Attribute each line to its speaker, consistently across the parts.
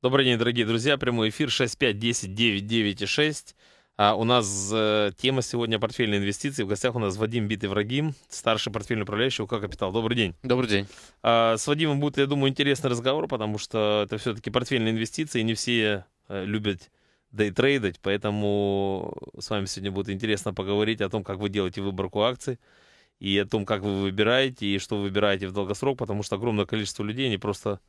Speaker 1: Добрый день, дорогие друзья. Прямой эфир 6510 и 6. А у нас э, тема сегодня портфельные инвестиции. В гостях у нас Вадим Битый Врагим, старший портфельный управляющий УК «Капитал». Добрый день. Добрый день. А, с Вадимом будет, я думаю, интересный разговор, потому что это все-таки портфельные инвестиции, и не все э, любят дейтрейдить, поэтому с вами сегодня будет интересно поговорить о том, как вы делаете выборку акций, и о том, как вы выбираете, и что вы выбираете в долгосрок, потому что огромное количество людей, они просто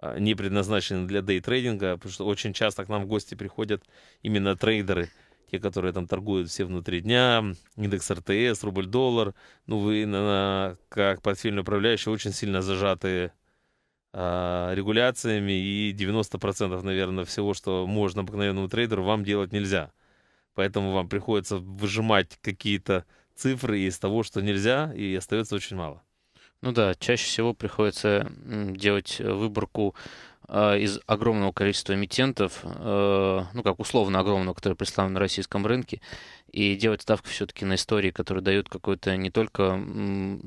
Speaker 1: а, не предназначены для дейтрейдинга, потому что очень часто к нам в гости приходят именно трейдеры, те, которые там торгуют все внутри дня, индекс РТС, рубль-доллар. Ну, вы, на, как портфельный управляющий, очень сильно зажаты э, регуляциями, и 90%, наверное, всего, что можно обыкновенному трейдеру, вам делать нельзя. Поэтому вам приходится выжимать какие-то цифры из того, что нельзя, и остается очень мало. Ну да, чаще всего приходится делать э, выборку а, из огромного
Speaker 2: количества эмитентов, э, ну как условно огромного, которые представлены на российском рынке, и делать ставку все-таки на истории, которые дают какую-то не только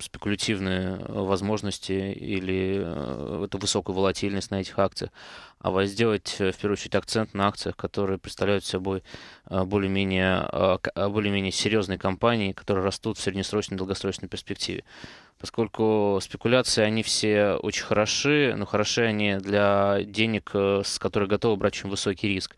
Speaker 2: спекулятивные э, возможности или э, эту высокую волатильность на этих акциях, а сделать э, в первую очередь акцент на акциях, которые представляют собой более-менее более менее серьезные компании, которые растут в среднесрочной и долгосрочной перспективе. Поскольку спекуляции, они все очень хороши, но хороши они для денег, с которых готовы брать очень высокий риск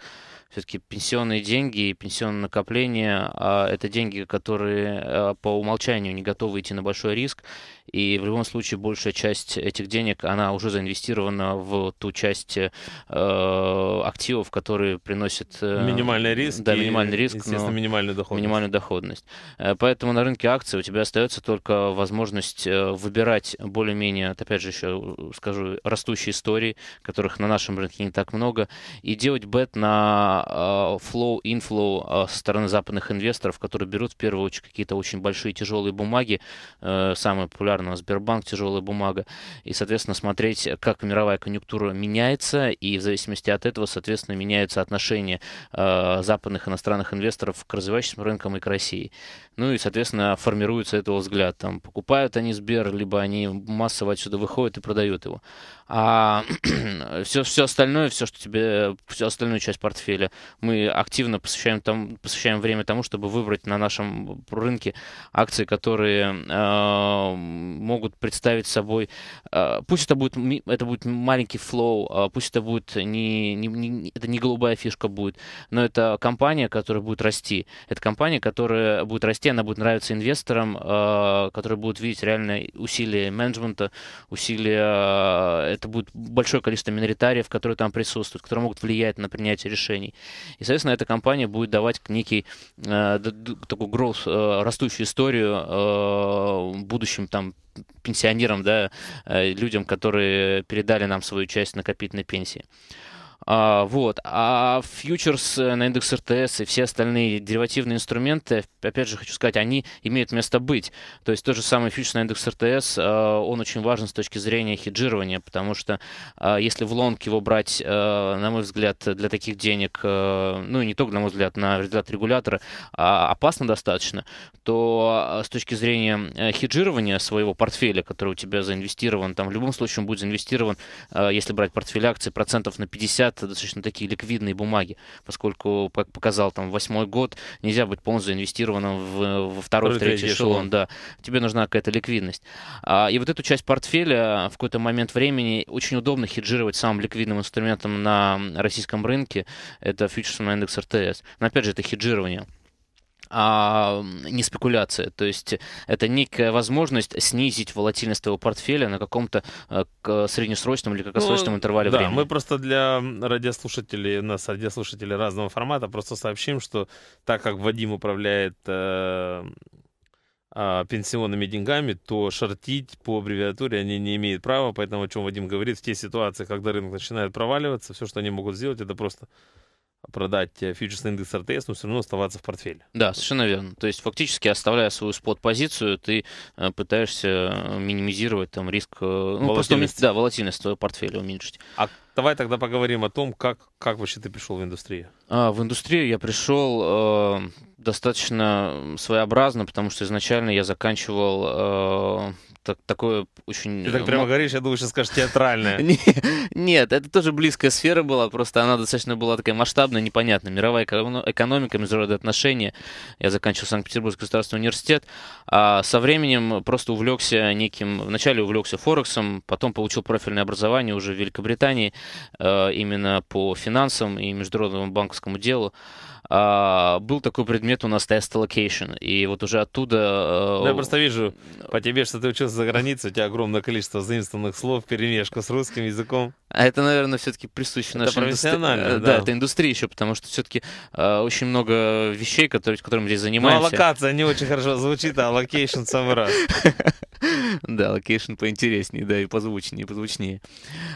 Speaker 2: все-таки пенсионные деньги и пенсионные накопления а – это деньги, которые э, по умолчанию не готовы идти на большой риск и в любом случае большая часть этих денег, она уже заинвестирована в ту часть э, активов, которые приносят... Э, минимальный риск. Да, минимальный риск. И, естественно, минимальную доходность. Минимальную доходность. Э, поэтому на рынке акций у тебя остается только возможность э, выбирать более-менее, опять же еще скажу, растущие истории, которых на нашем рынке не так много, и делать бет на flow э, инфлоу э, со стороны западных инвесторов, которые берут в первую очередь какие-то очень большие тяжелые бумаги, э, самые популярные регулярно, Сбербанк, тяжелая бумага, и, соответственно, смотреть, как мировая конъюнктура меняется, и в зависимости от этого, соответственно, меняются отношения э, западных иностранных инвесторов к развивающимся рынкам и к России. Ну и, соответственно, формируется этого взгляд. Там покупают они Сбер, либо они массово отсюда выходят и продают его. А все, все остальное, все, что тебе, всю остальную часть портфеля, мы активно посвящаем, там, посвящаем время тому, чтобы выбрать на нашем рынке акции, которые э, могут представить собой, э, пусть это будет, это будет маленький флоу, э, пусть это будет не, не, не, это не голубая фишка будет, но это компания, которая будет расти. Это компания, которая будет расти, она будет нравиться инвесторам, э, которые будут видеть реальные усилия менеджмента, усилия, это будет большое количество миноритариев, которые там присутствуют, которые могут влиять на принятие решений. И, соответственно, эта компания будет давать некий такой growth, растущую историю будущим там пенсионерам, да, э, людям, которые передали нам свою часть накопительной пенсии. А, вот. А фьючерс э, на индекс РТС и все остальные деривативные инструменты, опять же, хочу сказать, они имеют место быть. То есть тот же самый фьючерс на индекс РТС, э, он очень важен с точки зрения хеджирования, потому что э, если в лонг его брать, на мой взгляд, для таких денег, ну и не только, на мой взгляд, на взгляд регулятора, а, опасно достаточно, то с точки зрения хеджирования своего портфеля, который у тебя заинвестирован, там в любом случае он будет заинвестирован, если брать портфель акций, процентов на 50 покупать достаточно такие ликвидные бумаги, поскольку, как показал там восьмой год, нельзя быть полностью инвестированным в, во второй, в третий эшелон. Да. Тебе нужна какая-то ликвидность. А, и вот эту часть портфеля в какой-то момент времени очень удобно хеджировать самым ликвидным инструментом на российском рынке. Это фьючерсный индекс РТС. Но опять же, это хеджирование а не спекуляция. То есть это некая возможность снизить волатильность твоего портфеля на каком-то а, среднесрочном или краткосрочном ну, интервале да, времени. Мы
Speaker 1: просто для радиослушателей, у нас радиослушатели разного формата, просто сообщим, что так как Вадим управляет э, э, пенсионными деньгами, то шортить по аббревиатуре они не имеют права, поэтому, о чем Вадим говорит, в те ситуации, когда рынок начинает проваливаться, все, что они могут сделать, это просто продать э, фьючерсный индекс РТС, но все равно оставаться в портфеле. Да, совершенно
Speaker 2: верно. То есть фактически оставляя свою спот-позицию, ты э, пытаешься э, минимизировать там риск, ну, волатильность.
Speaker 1: Просто, да, волатильность твоего портфеля уменьшить. А Давай тогда поговорим о том, как, как вообще ты пришел в индустрию.
Speaker 2: А, в индустрию я пришел э, достаточно своеобразно, потому что изначально я заканчивал э, так, такое очень... Ты так прямо
Speaker 1: говоришь, я думаю, сейчас скажешь театральное.
Speaker 2: Нет, это тоже близкая сфера была, просто она достаточно была такая масштабная, непонятная. Мировая экономика, международные отношения. Я заканчивал Санкт-Петербургский государственный университет. А со временем просто увлекся неким... Вначале увлекся Форексом, потом получил профильное образование уже в Великобритании. Э, именно по финансам и международному банковскому делу. А, был такой предмет у нас тест
Speaker 1: локейшн,
Speaker 2: и вот уже
Speaker 1: оттуда... Э, ну, я просто вижу по тебе, что ты учился за границей, у тебя огромное количество заимствованных слов, перемешка с русским языком.
Speaker 2: А это, наверное, все-таки присуще нашей индустрии. Э, да. да, это индустрия еще, потому что все-таки э, очень много вещей, которые, которыми здесь занимаемся. Ну, а
Speaker 1: локация не очень хорошо звучит, а локейшн сам раз.
Speaker 2: Да, локейшн поинтереснее, да, и позвучнее, позвучнее.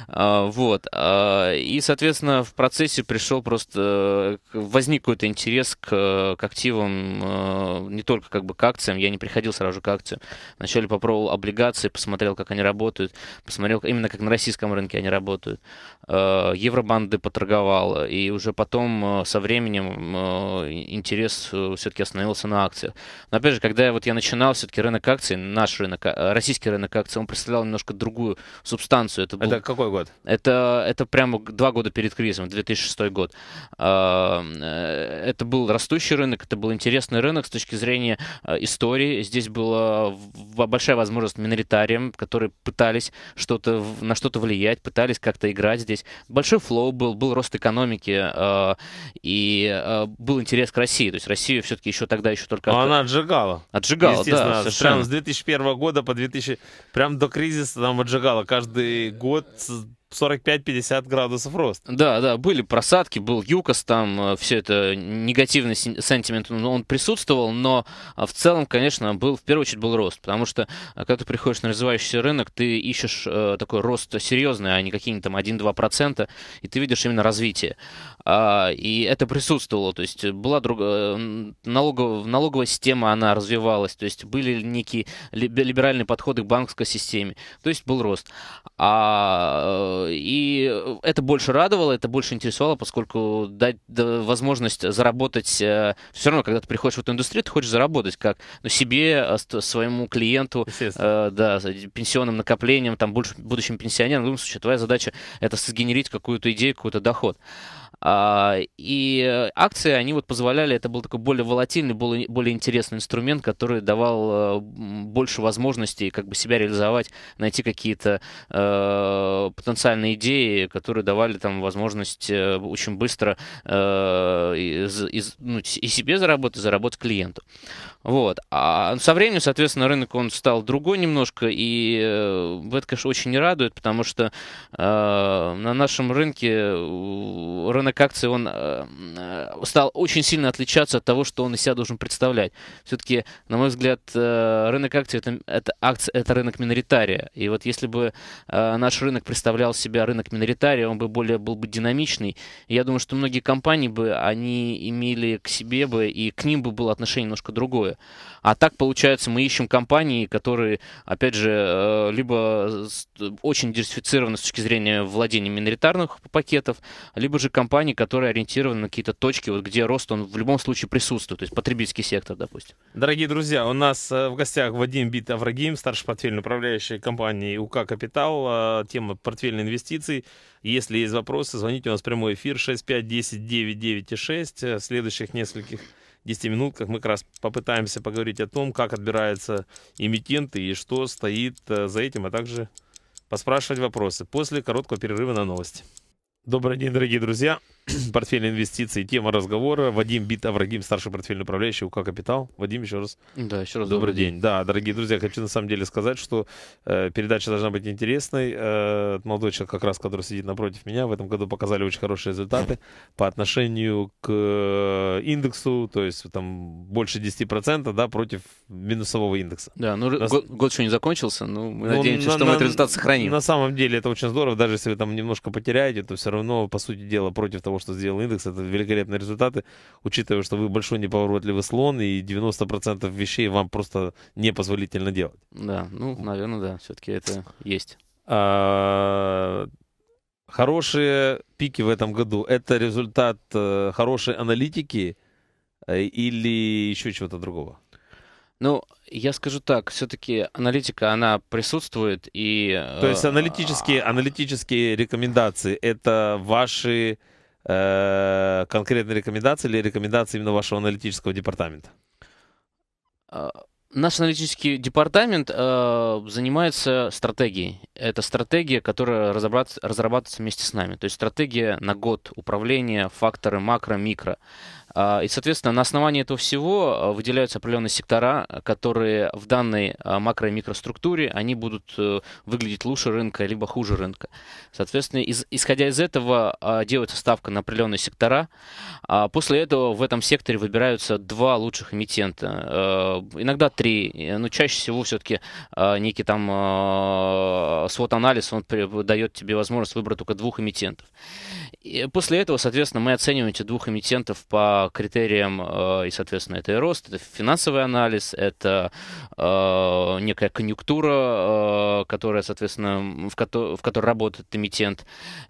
Speaker 2: А, вот. А, и, соответственно, в процессе пришел просто... Э, возник какой-то интерес к, э, к активам, э, не только как бы к акциям, я не приходил сразу же к акциям. Вначале попробовал облигации, посмотрел, как они работают, посмотрел именно как на российском рынке они работают. Э, Евробанды поторговал, и уже потом со временем интерес все-таки остановился на акциях. Но опять же, когда я вот я начинал, все-таки рынок акций, наш рынок, а, российский рынок акций, он представлял немножко другую субстанцию. Это, был, это какой год? Это, это прямо два года перед кризисом, 2006 год это был растущий рынок, это был интересный рынок с точки зрения э, истории. Здесь была большая возможность миноритариям, которые пытались что-то, на что-то влиять, пытались как-то играть здесь. Большой флоу был, был рост экономики э, и э, был интерес к России. То есть Россию все-таки еще тогда еще только... Но она отжигала. Отжигала, да. Совершенно. Прям с
Speaker 1: 2001 года по 2000... Прям до кризиса там отжигала. Каждый год 45-50 градусов рост. Да, да,
Speaker 2: были просадки, был ЮКОС, там э, все это негативный сентимент, он присутствовал, но а, в целом, конечно, был, в первую очередь был рост, потому что а, когда ты приходишь на развивающийся рынок, ты ищешь э, такой рост серьезный, а не какие-нибудь там 1-2%, и ты видишь именно развитие. А, и это присутствовало, то есть была друг... Э, налогов... налоговая система, она развивалась, то есть были некие либеральные подходы к банковской системе, то есть был рост. А Э, и э, это больше радовало, это больше интересовало, поскольку дать возможность заработать... Э, Все равно, когда ты приходишь в эту индустрию, ты хочешь заработать как ну, себе, а, своему клиенту, да, пенсионным накоплением, там, будущим пенсионерам. В любом случае, твоя задача — это сгенерить какую-то идею, какой-то доход. А, и акции, они вот позволяли, это был такой более волатильный, более, более интересный инструмент, который давал э, больше возможностей как бы себя реализовать, найти какие-то э, потенциальные идеи, которые давали там возможность э, очень быстро э, из, из, ну, и себе заработать, и заработать клиенту. Вот. А со временем, соответственно, рынок он стал другой немножко, и э, это, конечно, очень радует, потому что э, на нашем рынке э, рынок акций, он э, стал очень сильно отличаться от того, что он из себя должен представлять. Все-таки, на мой взгляд, э, рынок акций это, это, акций, это рынок миноритария. И вот если бы э, наш рынок представлял себя рынок миноритария, он бы более был бы динамичный. я думаю, что многие компании бы, они имели к себе бы, и к ним бы было отношение немножко другое. А так, получается, мы ищем компании, которые, опять же, э, либо очень диверсифицированы с точки зрения владения миноритарных пакетов, либо же компании, которые ориентированы на какие-то точки, вот где рост, он в любом случае присутствует, то есть потребительский сектор,
Speaker 1: допустим. Дорогие друзья, у нас э, в гостях Вадим Бит Аврагим, старший портфельный управляющий компании УК «Капитал», э, тема портфельной инвестиций. Если есть вопросы, звоните у нас в прямой эфир 6510 996 в следующих нескольких 10 минутках мы как раз попытаемся поговорить о том, как отбираются эмитенты и что стоит э, за этим, а также поспрашивать вопросы после короткого перерыва на новости. Добрый день, дорогие друзья. портфель инвестиций, тема разговора. Вадим Бит Аврагим, старший портфельный управляющий УК «Капитал». Вадим, еще раз. Да, еще раз добрый, добрый день. день. Да, дорогие друзья, хочу на самом деле сказать, что э, передача должна быть интересной. Э, молодой человек, как раз, который сидит напротив меня, в этом году показали очень хорошие результаты по отношению к э, индексу, то есть там больше 10% да, против минусового индекса. Да, ну Нас... год, год
Speaker 2: еще не закончился, но мы ну, надеемся, на, что на, мы этот результат сохраним. На
Speaker 1: самом деле это очень здорово, даже если вы там немножко потеряете, то все равно, по сути дела, против того, того, что сделал индекс, это великолепные результаты, учитывая, что вы большой неповоротливый слон, и 90% вещей вам просто не позволительно делать.
Speaker 2: Да, ну, наверное, да, все-таки это
Speaker 1: есть. А, хорошие пики в этом году – это результат э, хорошей аналитики э, или еще чего-то другого? Ну, я скажу так, все-таки аналитика, она присутствует и... То есть э, аналитические, а, аналитические рекомендации — это ваши Э, конкретные рекомендации или рекомендации именно вашего аналитического департамента? А, наш аналитический департамент э, занимается
Speaker 2: стратегией. Это стратегия, которая разрабатывается вместе с нами. То есть стратегия на год управления, факторы макро, микро. Э, а, и, соответственно, на основании этого всего а, выделяются определенные сектора, которые в данной а, макро- и микроструктуре, они будут э, выглядеть лучше рынка, либо хуже рынка. Соответственно, из, исходя из этого, делается ставка на определенные сектора. После этого в этом секторе выбираются два лучших эмитента. Э, иногда три, э, но чаще всего все-таки некий там свод-анализ, он дает тебе возможность выбрать только двух эмитентов. И после этого, соответственно, мы оцениваем эти двух эмитентов по критериям, э, и, соответственно, это и рост, это финансовый анализ, это э, некая конъюнктура, э, которая, соответственно, в, ко- в которой работает эмитент,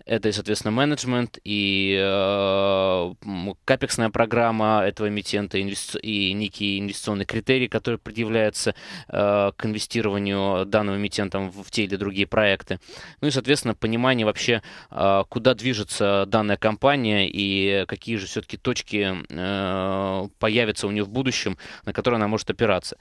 Speaker 2: это, и, соответственно, менеджмент, и капексная программа этого эмитента, и некие инвестиционные критерии, которые предъявляются к инвестированию данного эмитентом в те или другие проекты. Ну и, соответственно, понимание вообще, куда движется данная компания и какие же все-таки точки э, появится у нее в будущем, на который она может опираться.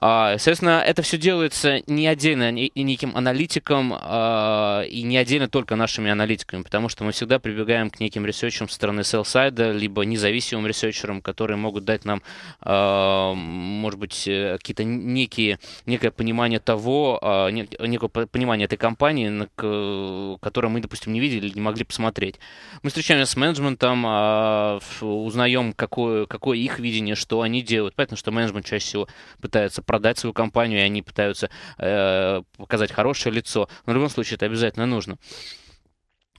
Speaker 2: А, соответственно, это все делается не отдельно и неким аналитиком, а, и не отдельно только нашими аналитиками, потому что мы всегда прибегаем к неким ресерчам со стороны селсайда, либо независимым ресерчерам, которые могут дать нам, а, может быть, э, какие-то некие, некое понимание того, некое понимание этой компании, к которую мы, допустим, не видели, не могли посмотреть. Мы встречаемся с менеджментом, узнаем, какое, какое их видение, что они делают. Понятно, что менеджмент чаще всего пытается продать свою компанию, и они пытаются э, показать хорошее лицо. Но в любом случае это обязательно нужно.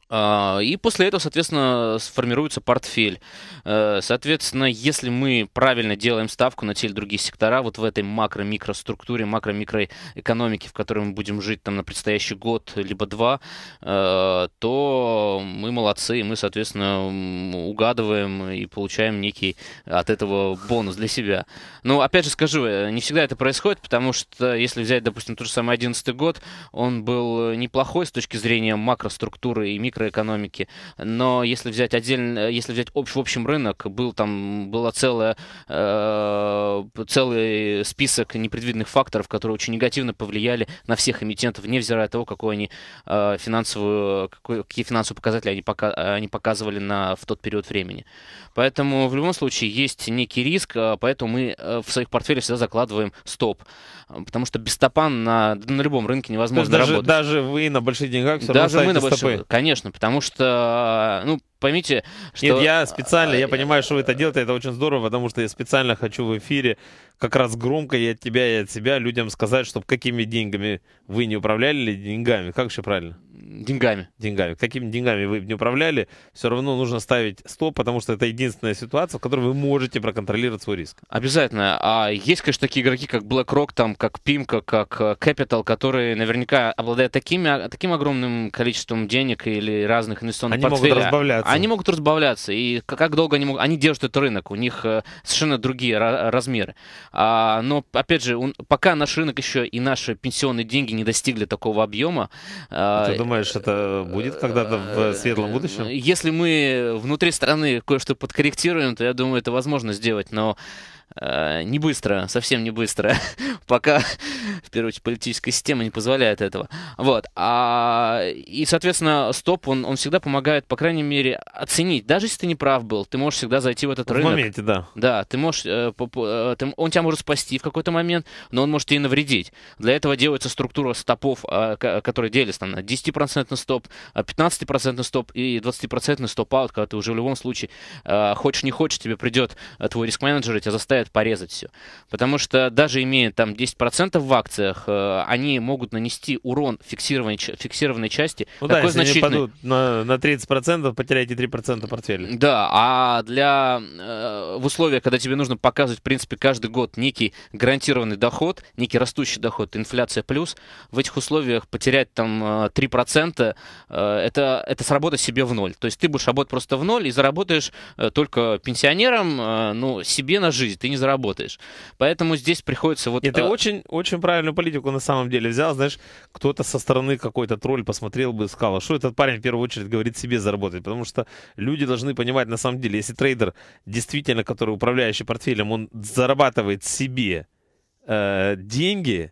Speaker 2: А, и после этого, соответственно, сформируется портфель. Э, соответственно, если мы правильно делаем ставку на те или другие сектора, вот в этой макро-микроструктуре, макро-микроэкономике, в которой мы будем жить там на предстоящий год либо два, э, то мы молодцы, и мы, соответственно, угадываем и получаем некий от этого бонус для себя. Но, ну, опять же скажу, э, не всегда это происходит, потому что, если взять, допустим, тот же самый 2011 год, он был неплохой с точки зрения макроструктуры и микро макроэкономики. Но если взять отдельно, если взять общ, в общем рынок, был там была целая, э, целый список непредвиденных факторов, которые очень негативно повлияли на всех эмитентов, невзирая от того, какой они э, финансовую, какой, какие финансовые показатели они, пока, они показывали на, в тот период времени. Поэтому в любом случае есть некий риск, э, поэтому мы э, в своих портфелях всегда закладываем стоп. Э, потому что без стопа на, на любом рынке невозможно даже, работать.
Speaker 1: Даже вы на больших деньгах все даже равно мы на больших, Конечно, потому что, а, ну, поймите, что... Нет, я а, специально, я понимаю, что вы это делаете, это очень здорово, потому что я специально хочу в эфире как раз громко и от тебя, и от себя людям сказать, чтобы какими деньгами вы не управляли или деньгами, как же правильно? Деньгами. Деньгами. Какими деньгами вы не управляли, все равно нужно ставить стоп, потому что это единственная ситуация, в которой вы можете проконтролировать свой риск. Обязательно. А есть, конечно, такие игроки, как BlackRock, там, как Pimco, как э, Capital, которые наверняка
Speaker 2: обладают такими, таким огромным количеством денег или разных инвестиционных Они портфелей. могут разбавляться разбавляться. Они могут разбавляться. И как долго они могут... Они держат этот рынок. У них э, совершенно другие размеры. А, но, опять же, пока наш рынок еще и наши пенсионные деньги не достигли такого объема... А, а ты
Speaker 1: думаешь, это будет когда-то в э,
Speaker 2: светлом будущем? Если мы внутри страны кое-что подкорректируем, то, я думаю, это возможно сделать. Но Э, не быстро, совсем не быстро, пока, в первую очередь, политическая система не позволяет этого. Вот. А, и, соответственно, стоп, он, он всегда помогает, по крайней мере, оценить. Даже если ты не прав был, ты можешь всегда зайти в этот в рынок. В моменте, да. Да, ты можешь, э, э, ты, он тебя может спасти в какой-то момент, но он может и навредить. Для этого делается структура стопов, э, которые делятся там, на 10% стоп, 15% э, стоп и 20% стоп-аут, когда ты уже в любом случае, э, хочешь не хочешь, тебе придет твой риск-менеджер и тебя заставит желает порезать все. Потому что даже имея там 10% в акциях, э, они могут нанести урон фиксированной, фиксированной части. Ну такой да, если значительный. они
Speaker 1: падут на, на 30%, потеряете 3%
Speaker 2: портфеля. Да, а для э, в условиях, когда тебе нужно показывать, в принципе, каждый год некий гарантированный доход, некий растущий доход, инфляция плюс, в этих условиях потерять там 3%, э, это, это сработать себе в ноль. То есть ты будешь работать просто в ноль и заработаешь только пенсионерам, ну, себе на жизнь. Ты не заработаешь.
Speaker 1: Поэтому здесь приходится вот... И ты а, очень, очень правильную политику на самом деле взял, знаешь, кто-то со стороны какой-то тролль посмотрел бы и сказал, а что этот парень в первую очередь говорит себе заработать, потому что люди должны понимать на самом деле, если трейдер действительно, который управляющий портфелем, он зарабатывает себе э, деньги,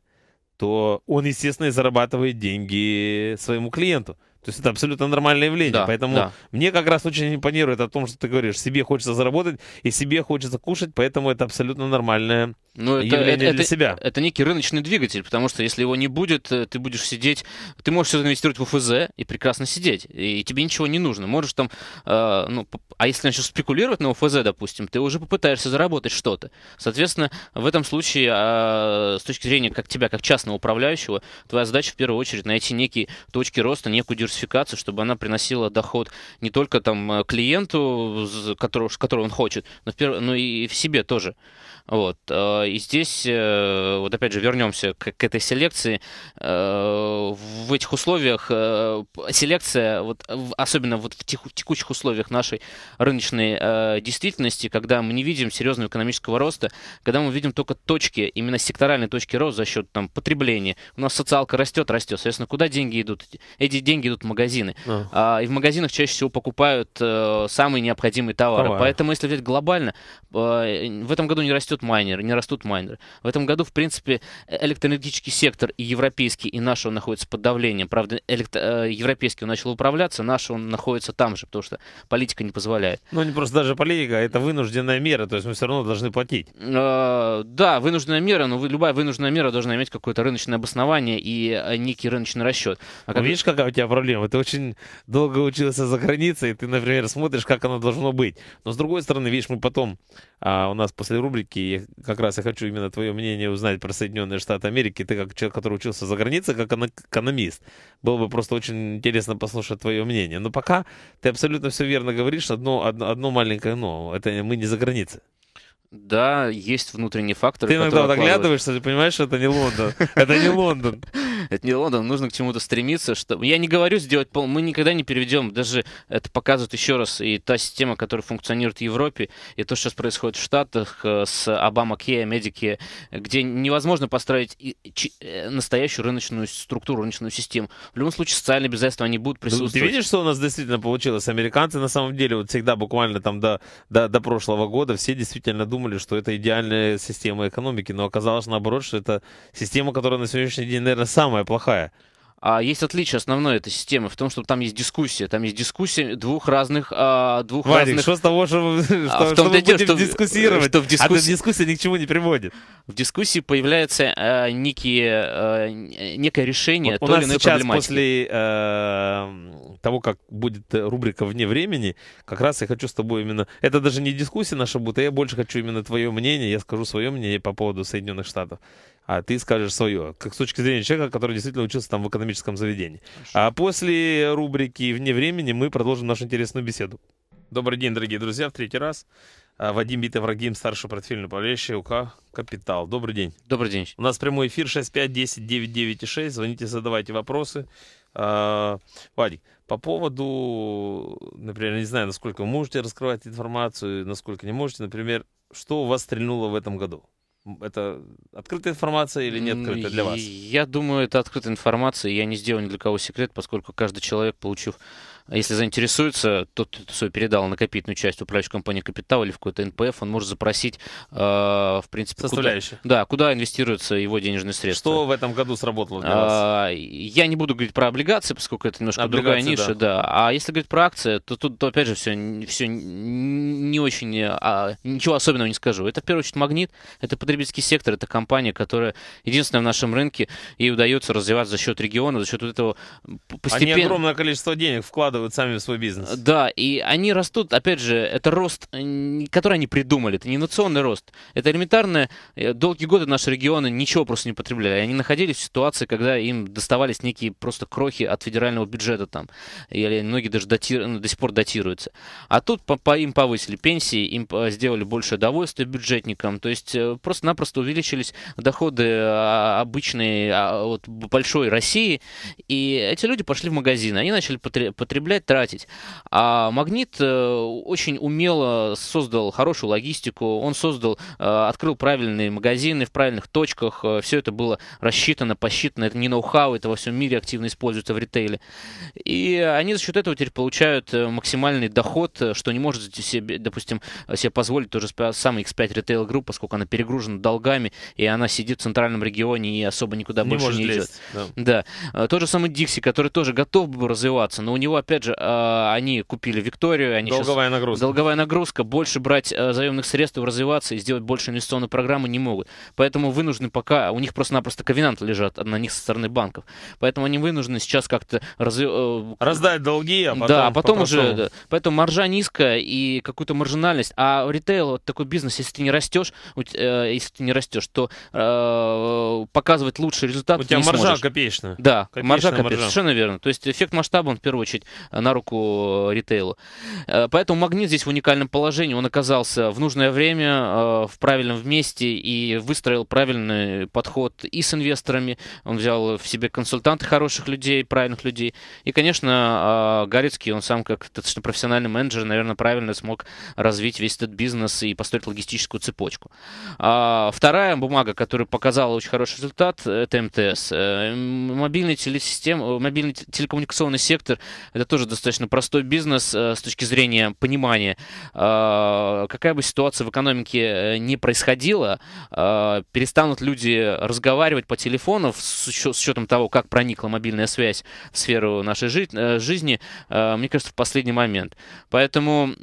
Speaker 1: то он, естественно, и зарабатывает деньги своему клиенту. То есть это абсолютно нормальное явление. Да, поэтому да. мне как раз очень импонирует о том, что ты говоришь, себе хочется заработать и себе хочется кушать, поэтому это абсолютно нормальное ну, это, явление это, для себя.
Speaker 2: это некий рыночный двигатель, потому что если его не будет, э, ты будешь сидеть, ты можешь все инвестировать в УФЗ и прекрасно сидеть, и тебе ничего не нужно. Можешь там, э, ну, а если начнешь спекулировать на УФЗ, допустим, ты уже попытаешься заработать что-то. Соответственно, в этом случае, э, с точки зрения как тебя, как частного управляющего, твоя задача в первую очередь найти некие точки роста, некую диверсификацию диверсификацию, чтобы она приносила доход не только там э, клиенту, которого, которого он хочет, но, в перв... но и в себе тоже. Вот. Э, и здесь, э, вот опять же, вернемся к, к этой селекции. Э, в этих условиях селекция, вот, особенно вот в текущих условиях нашей рыночной действительности, когда мы не видим серьезного экономического роста, когда мы видим только точки, именно секторальные точки роста за счет там, потребления. У нас социалка растет, растет. Соответственно, куда деньги идут? Эти деньги идут в магазины. А. И в магазинах чаще всего покупают самые необходимые товары. Товар. Поэтому, если взять глобально, в этом году не растет растут майнеры, не растут майнеры. В этом году, в принципе, э, электроэнергетический сектор и европейский, и наш, он находится под давлением. Правда, электро... Э, европейский он начал управляться, наш он находится там же, потому что политика не позволяет.
Speaker 1: Ну, не просто даже политика, а это вынужденная мера, то есть мы все равно должны платить. Э,
Speaker 2: да, вынужденная мера, но любая вынужденная мера должна иметь какое-то рыночное обоснование и некий рыночный
Speaker 1: расчет. А как... Видишь, какая у тебя проблема? Ты очень долго учился за границей, и ты, например, смотришь, как оно должно быть. Но с другой стороны, видишь, мы потом, а, у нас после рубрики и как раз я хочу именно твое мнение узнать про Соединенные Штаты Америки. Ты как человек, который учился за границей, как экономист. Было бы просто очень интересно послушать твое мнение. Но пока ты абсолютно все верно говоришь. Одно, одно, одно маленькое но. Это мы не за границей. Да, есть внутренний фактор. Ты иногда вот оглядываешься, ты понимаешь, что это не Лондон. Это не Лондон. это не Лондон, нужно к чему-то
Speaker 2: стремиться. Что... Я не говорю сделать пол... Мы никогда не переведем, даже это показывает еще раз и та система, которая функционирует в Европе, и то, что сейчас происходит в Штатах э, с Обама Кея, Медики, где невозможно построить э, настоящую рыночную структуру, рыночную систему.
Speaker 1: В любом случае, социальные обязательства, они будут ну, присутствовать. Ты видишь, что у нас действительно получилось? Американцы, на самом деле, вот всегда буквально там до, до, до прошлого года все действительно думали, что это идеальная система экономики, но оказалось наоборот, что это система, которая на сегодняшний день, наверное, самая самая плохая.
Speaker 2: А есть отличие основной этой системы в том, что там есть дискуссия, там есть дискуссия двух разных, а, двух Вадик, разных. что с
Speaker 1: того, что, а, что, что мы будем что, дискуссировать? Что в дискуссии А дискуссия ни к чему не приводит. В дискуссии
Speaker 2: появляется э, некие, э, некое решение вот той у нас или иной сейчас после
Speaker 1: э, того, как будет э, рубрика «Вне времени», как раз я хочу с тобой именно... Это даже не дискуссия наша будет, а я больше хочу именно твое мнение, я скажу свое мнение по поводу Соединенных Штатов а ты скажешь свое, как с точки зрения человека, который действительно учился там в экономическом заведении. Хорошо. А после рубрики «Вне времени» мы продолжим нашу интересную беседу. Добрый день, дорогие друзья, в третий раз. А, Вадим Битоврагим, старший портфельный управляющий УК «Капитал». Добрый день. Добрый день. У нас прямой эфир 6510-996. Звоните, задавайте вопросы. А, Вадик, по поводу, например, не знаю, насколько вы можете раскрывать информацию, насколько не можете, например, что у вас стрельнуло в этом году? Это открытая информация или нет открытая для вас? Я думаю, это открытая информация. Я не сделал
Speaker 2: ни для кого секрет, поскольку каждый человек, получив если заинтересуется, тот, кто свою передал накопительную часть управляющей компании «Капитал» или в какой-то НПФ, он может запросить, э, в принципе, Составляющие. Куда, да, куда инвестируются его денежные средства. Что в этом году сработало для а, вас? А, я не буду говорить про облигации, поскольку это немножко облигации, другая ниша, да. да. А если говорить про акции, то тут, опять же, все, все не очень, а, ничего особенного не скажу. Это, в первую очередь, «Магнит», это потребительский сектор, это компания, которая единственная в нашем рынке, и удается развиваться за счет региона, за счет вот этого постепенно... Они огромное
Speaker 1: количество денег вкладывают вкладывают сами в свой бизнес.
Speaker 2: Да, и они растут, опять же, это рост, э, который они придумали, это не инновационный рост. Это элементарно, э, долгие годы наши регионы ничего просто не потребляли. Они находились в ситуации, когда им доставались некие просто крохи от федерального бюджета там. Или многие даже датир... Ну, до сих пор датируются. А тут по, по им повысили пенсии, им сделали больше удовольствия бюджетникам. То есть э, просто-напросто увеличились доходы обычной а, вот, большой России. И эти люди пошли в магазины, они начали потреб- потреблять потреблять, тратить. А магнит э, очень умело создал хорошую логистику, он создал, э, открыл правильные магазины в правильных точках, э, все это было рассчитано, посчитано, это не ноу-хау, это во всем мире активно используется в ритейле. И они за счет этого теперь получают максимальный доход, что не может себе, допустим, себе позволить тоже самый X5 ритейл группа, поскольку она перегружена долгами, и она сидит в центральном регионе и особо никуда не больше не лезть, идет. Да. да. Тот же самый Дикси, который тоже готов был развиваться, но у него опять опять же, э, они купили Викторию. Они долговая нагрузка. Долговая нагрузка. Больше брать э, заемных средств, развиваться и сделать больше инвестиционной программы не могут. Поэтому вынуждены пока... У них просто-напросто ковенанты лежат на них со стороны банков. Поэтому они вынуждены сейчас как-то... Разви... Э,
Speaker 1: Раздать долги,
Speaker 2: а потом... Да, а потом уже... Поэтому маржа низкая и какую-то маржинальность. А ритейл, вот такой бизнес, если ты не растешь, если ты не растешь, то показывать лучшие результаты У тебя маржа сможешь. копеечная. Да, копеечная маржа копеечная, маржа. совершенно верно. То есть эффект масштаба, он в первую очередь на руку ритейлу. Э, поэтому магнит здесь в уникальном положении. Он оказался в нужное время, э, в правильном месте и выстроил правильный подход и с инвесторами. Он взял в себе консультанты хороших людей, правильных людей. И, конечно, а, Горецкий, он сам как достаточно профессиональный менеджер, наверное, правильно смог развить весь этот бизнес и построить логистическую цепочку. А, вторая бумага, которая показала очень хороший результат, э, это МТС. Мобильный телесистем, мобильный телекоммуникационный сектор, это деле, тоже достаточно простой бизнес э, с точки зрения понимания. Э, какая бы ситуация в экономике э, не происходила, перестанут люди разговаривать по телефону с учетом того, как проникла мобильная связь в сферу нашей жизни, мне кажется, в последний момент. Поэтому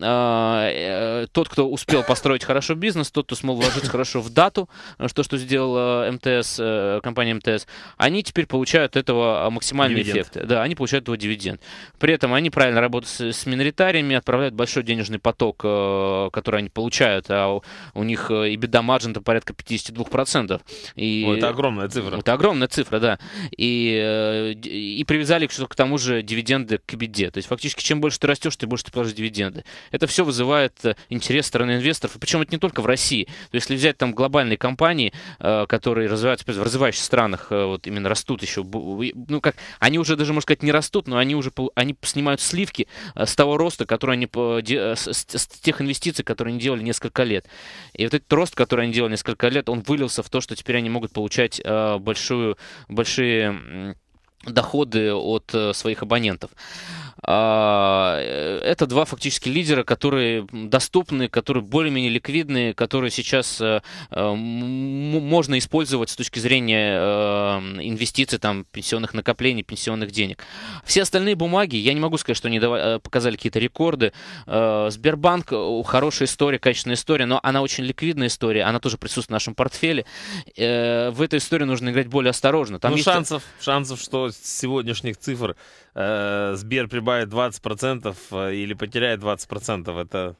Speaker 2: тот, кто успел построить хорошо бизнес, тот, кто смог вложить хорошо в дату, то что сделал МТС, компания МТС, они теперь получают этого а, максимальный дивиденд. эффект. Да, они получают этого дивиденд. При при этом они правильно работают с, с миноритариями, отправляют большой денежный поток, э, который они получают, а у, у них э, и беда маржин порядка 52%. И... Ну, это огромная цифра. Это огромная цифра, да. И, э, и привязали к, к тому же дивиденды к беде. То есть фактически чем больше ты растешь, тем больше ты платишь дивиденды. Это все вызывает интерес стороны инвесторов. Причем это не только в России. То есть если взять там глобальные компании, которые развиваются в развивающихся странах, вот именно растут еще, ну как, они уже даже, можно сказать, не растут, но они уже они снимают сливки э, с того роста, который они, э, с тех инвестиций, которые они делали несколько лет. И вот этот рост, который они делали несколько лет, он вылился в то, что теперь они могут получать э, большую, большие доходы от своих абонентов. А, э, это два фактически лидера, которые доступны, которые более-менее ликвидные, которые сейчас э, э, можно использовать с точки зрения инвестиций, там, пенсионных накоплений, пенсионных денег. Все остальные бумаги, я не могу сказать, что они показали какие-то рекорды. Сбербанк хорошая история, качественная история, но она очень ликвидная история, она тоже присутствует в нашем портфеле. В этой истории нужно играть более осторожно.
Speaker 1: Там ну, есть... шансов, шансов, что с сегодняшних цифр Э, Сбер прибавит 20% э, или потеряет 20%, это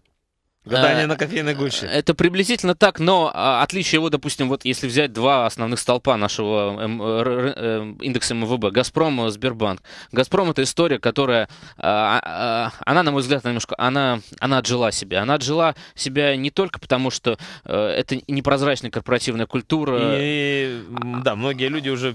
Speaker 1: Гадание э, на кофейной гуще. Это
Speaker 2: приблизительно так,
Speaker 1: но а, отличие его, допустим, вот
Speaker 2: если взять два основных столпа нашего эм, эм, индекса МВБ, Газпром, Сбербанк. Газпром это история, которая, а, а, она, на мой взгляд, немножко, она, она отжила себя. Она отжила себя не только потому, что э, это непрозрачная корпоративная
Speaker 1: культура. И, да, многие люди уже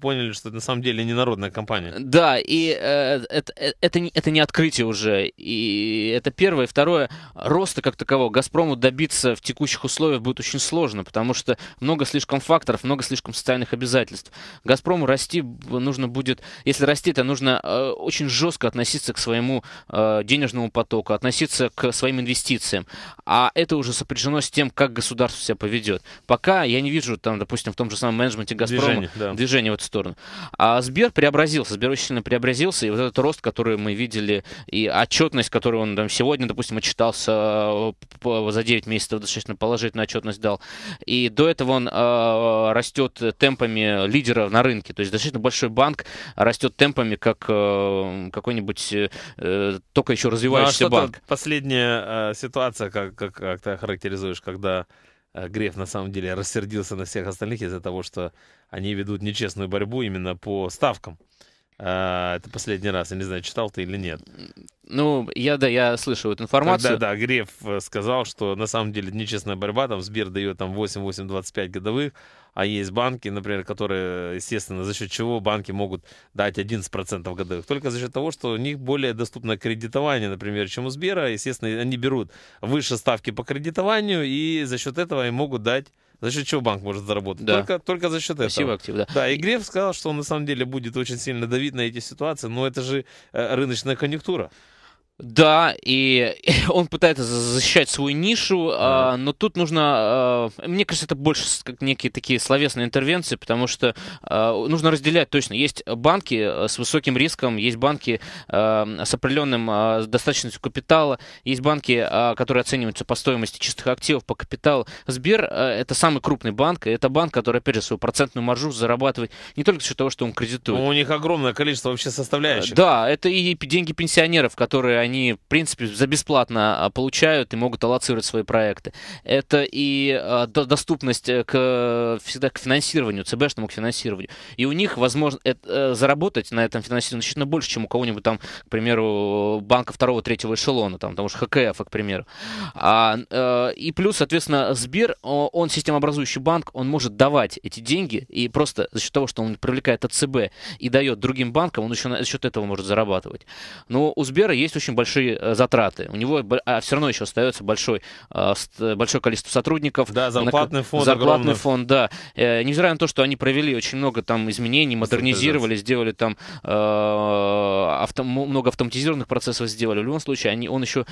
Speaker 1: поняли, что это на самом деле не народная компания.
Speaker 2: Да, и э, это, это, это не открытие уже. И это первое. Второе, рост как такового «Газпрому» добиться в текущих условиях будет очень сложно, потому что много слишком факторов, много слишком социальных обязательств. «Газпрому» расти нужно будет, если расти, то нужно э, очень жестко относиться к своему э, денежному потоку, относиться к своим инвестициям. А это уже сопряжено с тем, как государство себя поведет. Пока я не вижу, там, допустим, в том же самом менеджменте «Газпрома» движение, да. движение в эту сторону. А Сбер преобразился, Сбер очень сильно преобразился, и вот этот рост, который мы видели, и отчетность, которую он там сегодня, допустим, отчитался э, за 9 месяцев достаточно положительную отчетность дал. И до этого он а, растет темпами лидера на рынке. То есть достаточно большой банк растет темпами, как а, какой-нибудь э, только еще развивающийся ну, а банк.
Speaker 1: Последняя а, ситуация, как, как, как ты характеризуешь, когда Греф на самом деле рассердился на всех остальных из-за того, что они ведут нечестную борьбу именно по ставкам. А, это последний раз. Я не знаю, читал ты или нет. Ну, я, да, я слышал эту информацию. Да, да, Греф э, сказал, что на самом деле нечестная борьба, там Сбер дает там 8-8-25 годовых, а есть банки, например, которые, естественно, за счет чего банки могут дать 11% годовых. Только за счет того, что у них более доступное кредитование, например, чем у Сбера. Естественно, они берут выше ставки по кредитованию, и за счет этого им могут дать за счет чего банк может заработать? Да. Только, только за счет этого. Спасибо, этого. актив, да. Да, и Греф сказал, что он на самом деле будет очень сильно давить на эти ситуации, но это же э, рыночная конъюнктура. Да, и он
Speaker 2: пытается защищать свою нишу, mm-hmm. но тут нужно, а, мне кажется, это больше как некие такие словесные интервенции, потому что а, нужно разделять точно. Есть банки с высоким риском, есть банки с определенным достаточностью капитала, есть банки, которые оцениваются по стоимости чистых активов, по капиталу. Сбер это самый крупный банк, и это банк, который, опять же, свою процентную маржу зарабатывает не только за счет того, что он кредитует. Но
Speaker 1: ну, у них огромное количество вообще составляющих.
Speaker 2: Да, это и деньги пенсионеров, которые они, в принципе, за бесплатно а, получают и могут аллоцировать свои проекты. Это и а, доступность э, к, всегда к финансированию, ЦБшному к финансированию. И у них, возможно, это, э, заработать на этом финансировании значительно больше, чем у кого-нибудь там, к примеру, банка второго, третьего эшелона, там, потому что ХКФ, к примеру. А, э, и плюс, соответственно, Сбер, он системообразующий банк, он может давать эти деньги, и просто за счет того, что он привлекает от ЦБ и дает другим банкам, он еще за счет этого может зарабатывать. Но у Сбера есть очень большие э, затраты. У него а все равно еще остается большой, э, большое количество сотрудников. Да, зарплатный фонд. Зарплатный огромный. фонд, да. Э, невзирая на то, что они провели очень много там изменений, модернизировали, сделали там авто, много автоматизированных процессов сделали. В любом случае, они, он еще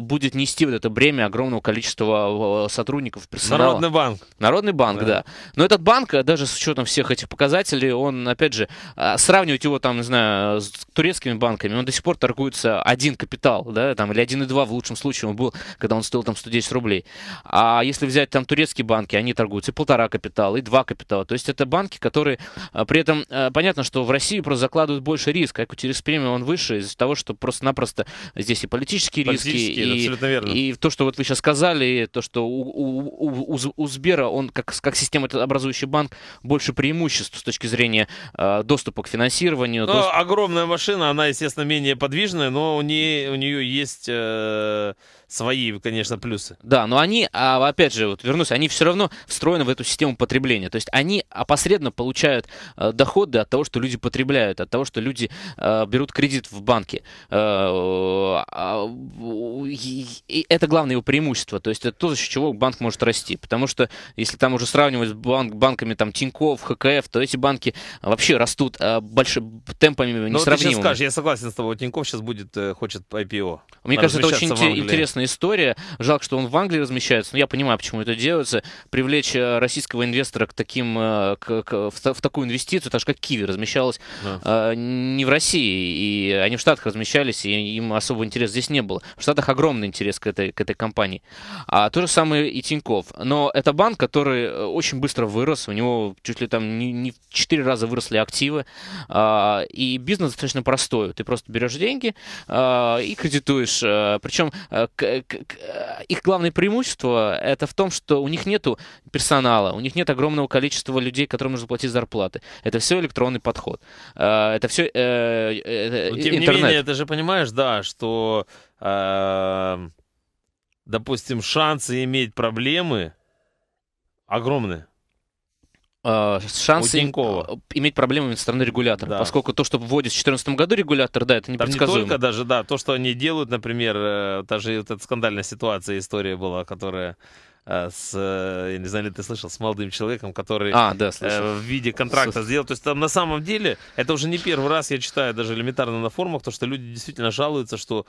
Speaker 2: будет нести вот это бремя огромного количества сотрудников, персонала. Народный банк. Народный банк, да. да. Но этот банк, даже с учетом всех этих показателей, он, опять же, сравнивать его там, не знаю, с турецкими банками, он до сих пор торгуется один капитал, да, там, или 1,2 в лучшем случае он был, когда он стоил там 110 рублей. А если взять там турецкие банки, они торгуются и полтора капитала, и два капитала. То есть это банки, которые а, при этом, а, понятно, что в России просто закладывают больше риск, как у через он выше из-за того, что просто-напросто здесь и политические, политические риски, и, и то, что вот вы сейчас сказали, и то, что у, у, у, Сбера, он как, как система образующий банк, больше преимуществ с точки зрения э, доступа к финансированию. Но ну, доступ...
Speaker 1: огромная машина, она, естественно, менее подвижная, но у нее ней, у нее есть э, свои, конечно, плюсы.
Speaker 2: Да, но они, а опять же, вот вернусь, они все равно встроены в эту систему потребления. То есть они опосредованно получают э, доходы от того, что люди потребляют, от того, что люди э, берут кредит в банке. Э, а, это главное его преимущество. То есть это то, за счет чего банк может расти. Потому что если там уже сравнивать с банк, банками там Тинькофф, ХКФ, то эти банки вообще растут большими темпами несравнимыми. Ну, ты сейчас скажешь,
Speaker 1: я согласен с тобой, Тинькофф сейчас будет, хочет IPO. Мне кажется, это очень интересно интересная
Speaker 2: история. Жалко, что он в Англии размещается, но я понимаю, почему это делается. Привлечь э, российского инвестора к таким, э, к, к, в, в такую инвестицию, так же как Киви размещалась да. э, не в России, и они в Штатах размещались, и им особого интереса здесь не было. В Штатах огромный интерес к этой, к этой компании. А то же самое и Тиньков. Но это банк, который э, очень быстро вырос, у него чуть ли там не, не в 4 раза выросли активы, э, и бизнес достаточно простой. Ты просто берешь деньги э, и кредитуешь. Причем Э, э, их главное преимущество это в том, что у них нет персонала, у них нет огромного количества людей, которым нужно платить зарплаты. Это все электронный подход. Э, это все
Speaker 1: э, ну, тем интернет. не менее, ты же понимаешь, да, что, допустим, шансы иметь проблемы огромные. Э, шансы э, иметь проблемы со стороны регулятора, да. поскольку то, что вводит в 2014
Speaker 2: году регулятор, да, это непредсказуемо. Там не только
Speaker 1: даже, да, то, что они делают, например, даже э, вот эта скандальная ситуация, история была, которая с, я не знаю, ли ты слышал, с молодым человеком, который а, да, слышал. в виде контракта слышал. сделал. То есть там на самом деле, это уже не первый раз я читаю даже элементарно на форумах, то, что люди действительно жалуются, что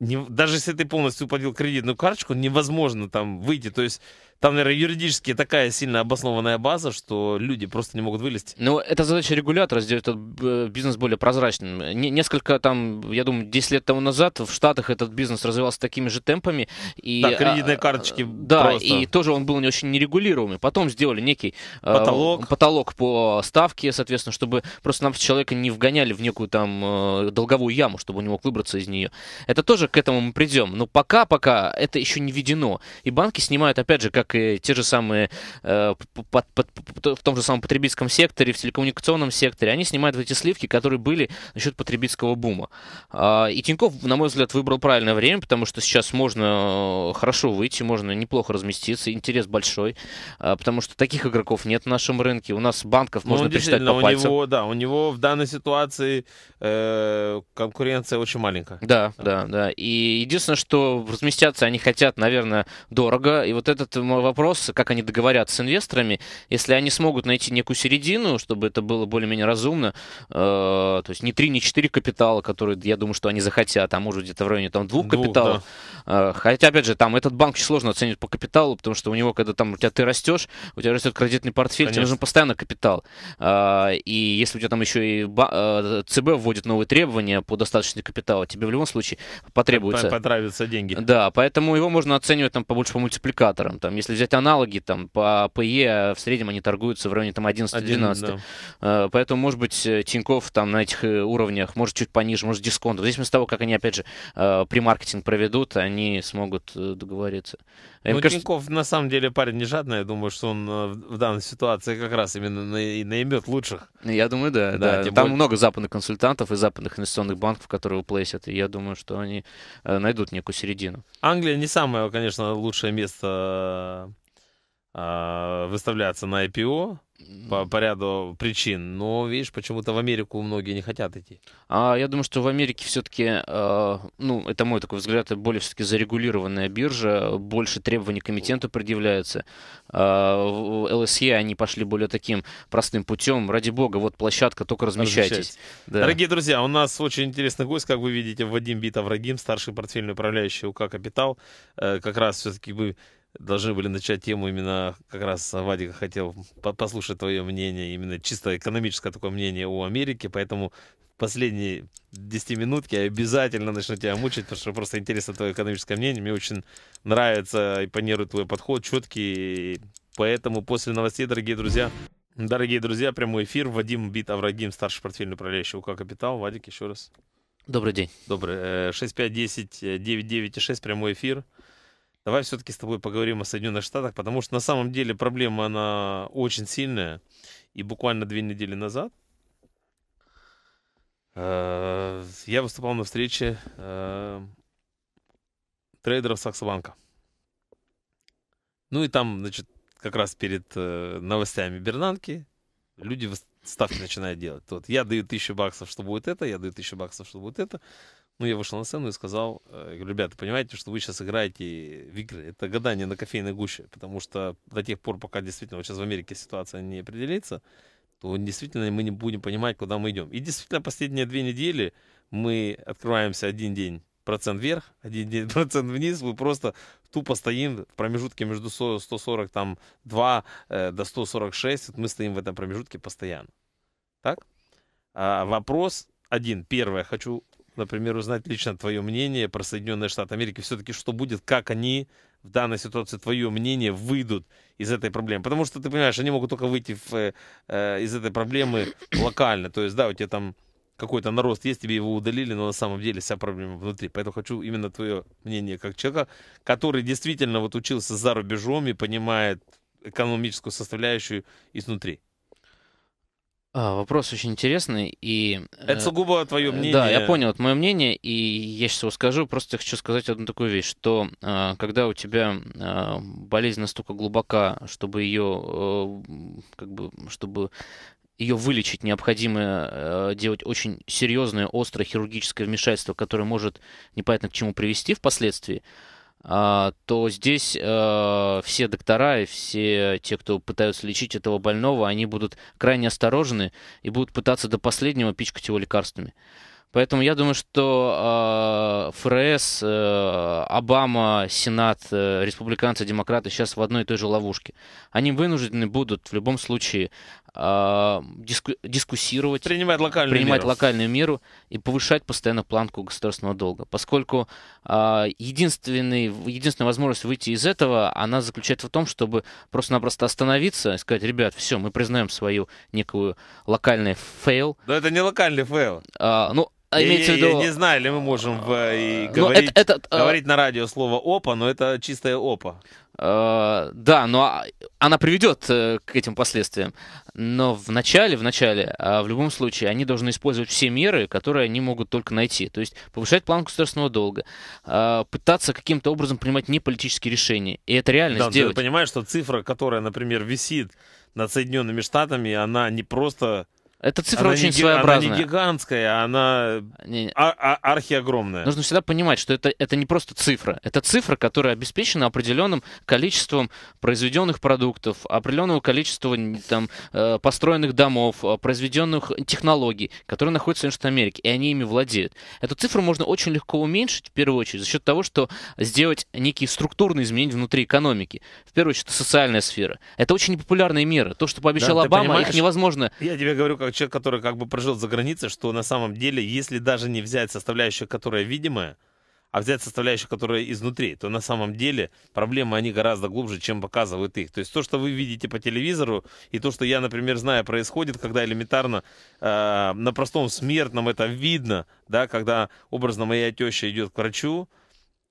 Speaker 1: не, даже если ты полностью платил кредитную карточку, невозможно там выйти. То есть там, наверное, юридически такая сильно обоснованная база, что люди просто не могут вылезти. Ну, это задача регулятора, сделать этот э, бизнес более прозрачным.
Speaker 2: Несколько там, я думаю, 10 лет тому назад в Штатах этот бизнес развивался такими же темпами. И, да, а, кредитные а, карточки Да, просто. и тоже он был не очень нерегулируемый. Потом сделали некий э, потолок. Э, потолок по ставке, соответственно, чтобы просто нам человека не вгоняли в некую там э, долговую яму, чтобы он не мог выбраться из нее. Это тоже к этому мы придем. Но пока-пока это еще не введено. И банки снимают, опять же, как те же самые э, под, под, под, в том же самом потребительском секторе, в телекоммуникационном секторе, они снимают эти сливки, которые были насчет потребительского бума. Э, и Тиньков, на мой взгляд, выбрал правильное время, потому что сейчас можно э, хорошо выйти, можно неплохо разместиться, интерес большой, э, потому что таких игроков нет на нашем рынке. У нас банков ну, можно ну, пересчитать по у пальцам. Него,
Speaker 1: да, у него в данной ситуации э, конкуренция очень маленькая.
Speaker 2: Да, да, да.
Speaker 1: И единственное, что разместятся
Speaker 2: они хотят, наверное, дорого, и вот этот вопрос, как они договорятся с инвесторами. Если они смогут найти некую середину, чтобы это было более-менее разумно, э, то есть не три, не четыре капитала, которые, я думаю, что они захотят, а может где-то в районе там двух, двух капиталов. Да. Э, хотя, опять же, там этот банк очень сложно оценить по капиталу, потому что у него, когда там у тебя ты растешь, у тебя растет кредитный портфель, Конечно. тебе нужен постоянно капитал. Э, и если у тебя там еще и ба- э, ЦБ вводит новые требования по достаточности капитала, тебе в любом случае потребуется. Понравятся деньги. Да, поэтому его можно оценивать там побольше по мультипликаторам. Там, если если взять аналоги, там по ПЕ e, в среднем они торгуются в районе там 11-12. Да. Э, поэтому, может быть, э, Тиньков там на этих э, уровнях, может, чуть пониже, может, дисконт. В зависимости от того, как они, опять же, премаркетинг проведут, они смогут
Speaker 1: договориться. Ну, кажется... Тиньков, на самом деле, парень не жадный. Я думаю, что он в данной ситуации как раз именно наймет лучших. Я думаю, да. да, да. Там более... много
Speaker 2: западных консультантов и западных инвестиционных банков, которые его плейсят. И я думаю, что они найдут некую середину.
Speaker 1: Англия не самое, конечно, лучшее место а, выставляться на IPO по, по ряду причин, но видишь, почему-то в Америку многие не хотят идти. А я думаю, что в Америке все-таки, а, ну, это мой такой взгляд, это более все-таки зарегулированная
Speaker 2: биржа, больше требований к эмитенту предъявляется. Э, в ЛСЕ они пошли более таким простым путем. Ради бога, вот площадка, только размещайтесь. размещайтесь. Да. Дорогие
Speaker 1: друзья, у нас очень интересный гость, как вы видите, Вадим Битов-Рагим, старший портфельный управляющий УК «Капитал». Э, как раз все-таки вы должны были начать тему именно, как раз Вадик хотел послушать твое мнение, именно чисто экономическое такое мнение о Америке, поэтому последние 10 минутки я обязательно начну тебя мучить, потому что просто интересно твое экономическое мнение, мне очень нравится и панирует твой подход, четкий, поэтому после новостей, дорогие друзья, Дорогие друзья, прямой эфир. Вадим Бит Аврагим, старший портфельный управляющий УК «Капитал». Вадик, еще раз. Добрый день. Добрый. 6510 99 6, прямой эфир давай все-таки с тобой поговорим о Соединенных Штатах, потому что на самом деле проблема, она очень сильная. И буквально две недели назад э, я выступал на встрече э, трейдеров Саксбанка. Ну и там, значит, как раз перед э, новостями Бернанки люди ставки начинают делать. Вот я даю тысячу баксов, что будет это, я даю тысячу баксов, что будет это. Ну, я вышел на сцену и сказал, э, ребята, понимаете, что вы сейчас играете в игры, это гадание на кофейной гуще, потому что до тех пор, пока действительно вот сейчас в Америке ситуация не определится, то действительно мы не будем понимать, куда мы идем. И действительно, последние две недели мы открываемся один день процент вверх, один день процент вниз, мы просто тупо стоим в промежутке между 140 там 2 э, до 146, вот мы стоим в этом промежутке постоянно. Так? А вопрос один. Первое, хочу например, узнать лично твое мнение про Соединенные Штаты Америки, все-таки что будет, как они в данной ситуации, твое мнение, выйдут из этой проблемы. Потому что, ты понимаешь, они могут только выйти в, э, э, из этой проблемы локально. То есть, да, у тебя там какой-то нарост есть, тебе его удалили, но на самом деле вся проблема внутри. Поэтому хочу именно твое мнение как человека, который действительно вот учился за рубежом и понимает экономическую составляющую изнутри.
Speaker 2: А, вопрос очень интересный. И, Это э, сугубо твое э, мнение. Да, я понял, это мое мнение, и я сейчас его скажу. Просто хочу сказать одну такую вещь, что э, когда у тебя болезнь настолько глубока, чтобы ее, как бы, чтобы ее вылечить, необходимо делать очень серьезное, острое хирургическое вмешательство, которое может непонятно к чему привести впоследствии, а, то здесь э, все доктора и все те, кто пытаются лечить этого больного, они будут крайне осторожны и будут пытаться до последнего пичкать его лекарствами. Поэтому я думаю, что э, ФРС, э, Обама, Сенат, э, республиканцы, демократы сейчас в одной и той же ловушке. Они вынуждены будут в любом случае диску, дискуссировать, принимать локальную, принимать локальную меру и повышать постоянно планку государственного долга. Поскольку э, единственный, единственная возможность выйти из этого, она заключается в том, чтобы просто-напросто остановиться и сказать, ребят, все, мы признаем свою некую локальный
Speaker 1: фейл. Но это не локальный фейл. А, ну, а я, имеется я, в виду... я не знаю, ли мы можем в, э, и ну, говорить, это, это, а говорить а... на радио слово опа, но это чистая опа. Э, да, но а, она приведет э, к этим
Speaker 2: последствиям. Но в начале, в начале, а в любом случае, они должны использовать все меры, которые они могут только найти. То есть повышать план государственного долга, э, пытаться каким-то образом принимать
Speaker 1: неполитические решения. И это реально да, сделать. Ты понимаешь, что цифра, которая, например, висит над Соединенными Штатами, она не просто эта цифра она очень не, своеобразная. Она не гигантская, она не, не. А, а, архиогромная. Нужно
Speaker 2: всегда понимать, что это, это не просто цифра. Это цифра, которая обеспечена определенным количеством произведенных продуктов, определенного количества там, э, построенных домов, э, произведенных технологий, которые находятся в Соединенных Америке, и они ими владеют. Эту цифру можно очень легко уменьшить, в первую очередь, за счет того, что сделать некие структурные изменения внутри экономики. В первую очередь, это социальная сфера. Это очень непопулярные меры. То, что пообещал да, Обама, их
Speaker 1: невозможно... Я тебе говорю как как человек, который как бы прожил за границей, что на самом деле, если даже не взять составляющую, которая видимая, а взять составляющую, которая изнутри, то на самом деле проблемы, они гораздо глубже, чем показывают их. То есть то, что вы видите по телевизору, и то, что я, например, знаю, происходит, когда элементарно э, на простом смертном это видно, да, когда образно моя теща идет к врачу,